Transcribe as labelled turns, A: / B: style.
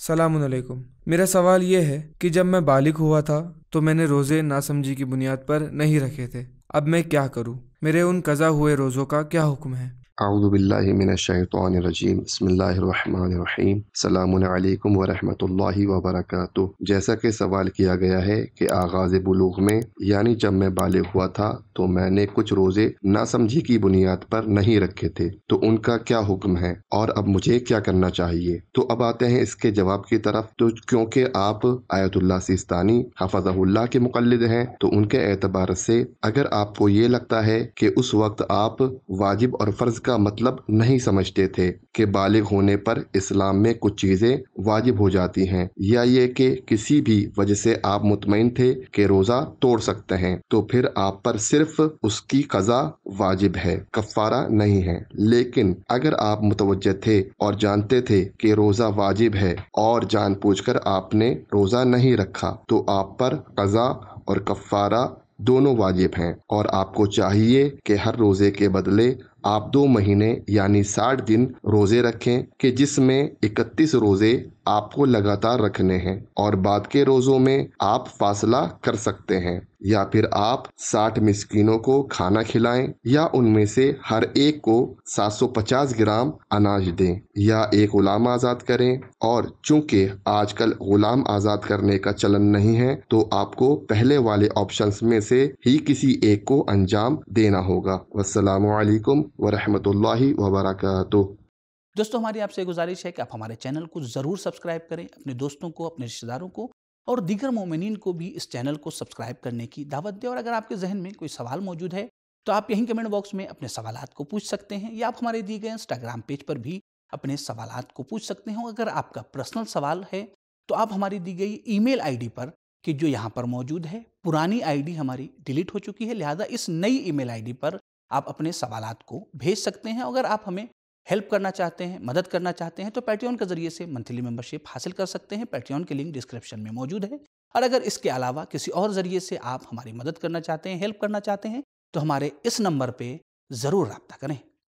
A: सलामकुम मेरा सवाल ये है कि जब मैं बालिग हुआ था तो मैंने रोज़े नासमझी की बुनियाद पर नहीं रखे थे अब मैं क्या करूँ मेरे उन कज़ा हुए रोज़ों का क्या हुक्म है
B: अऊद बिल्लाशैतरजीम बसमीम अल्लाम वरहमतुल्लाहि वबरकत जैसा कि सवाल किया गया है कि आगाज़ बलूक में यानी जब मैं बालिग हुआ था तो मैंने कुछ रोज़े नासमझी की बुनियाद पर नहीं रखे थे तो उनका क्या हुक्म है और अब मुझे क्या करना चाहिए तो अब आते हैं इसके जवाब की तरफ तो क्योंकि आप आयतुल्ला सिस्तानी हफजहुल्ला के मुकलद हैं तो उनके एतबार से अगर आपको ये लगता है कि उस वक्त आप वाजिब और फ़र्ज इसका मतलब नहीं समझते थे कि बालिग होने पर इस्लाम में कुछ चीज़ें वाजिब हो जाती हैं या ये कि किसी भी वजह से आप मुतमिन थे कि रोज़ा तोड़ सकते हैं तो फिर आप पर सिर्फ उसकी कज़ा वाजिब है कफ़ारा नहीं है लेकिन अगर आप मुतवज थे और जानते थे कि रोज़ा वाजिब है और कर आपने रोज़ा नहीं रखा तो आप पर कज़ा और कफ़ारा दोनों वाजिब हैं और आपको चाहिए कि हर रोज़े के बदले आप दो महीने यानी साठ दिन रोजे रखें कि जिसमें इकतीस रोजे आपको लगातार रखने हैं और बाद के रोजों में आप फासला कर सकते हैं या फिर आप साठ मिस्किनों को खाना खिलाएं या उनमें से हर एक को 750 ग्राम अनाज दें या एक गुलाम आज़ाद करें और चूंकि आजकल गुलाम आज़ाद करने का चलन नहीं है तो आपको पहले वाले ऑप्शंस में से ही किसी एक को अंजाम देना होगा वालेकुम वरहमतुल्लाहि वबरकatuh
A: दोस्तों हमारी आपसे गुजारिश है कि आप हमारे चैनल को ज़रूर सब्सक्राइब करें अपने दोस्तों को अपने रिश्तेदारों को और दीगर ममिन को भी इस चैनल को सब्सक्राइब करने की दावत दें और अगर आपके जहन में कोई सवाल मौजूद है तो आप यहीं कमेंट बॉक्स में अपने सवाल को पूछ सकते हैं या आप हमारे दिए गए इंस्टाग्राम पेज पर भी अपने सवाल को पूछ सकते हैं अगर आपका पर्सनल सवाल है तो आप हमारी दी गई ईमेल आईडी पर कि जो यहाँ पर मौजूद है पुरानी आईडी हमारी डिलीट हो चुकी है लिहाजा इस नई ईमेल आईडी पर आप अपने सवाल को भेज सकते हैं अगर आप हमें हेल्प करना चाहते हैं मदद करना चाहते हैं तो पैट्रियन के जरिए से मंथली मेंबरशिप हासिल कर सकते हैं पैट्रियन के लिंक डिस्क्रिप्शन में मौजूद है और अगर इसके अलावा किसी और ज़रिए से आप हमारी मदद करना चाहते हैं हेल्प करना चाहते हैं तो हमारे इस नंबर पर ज़रूर रबता करें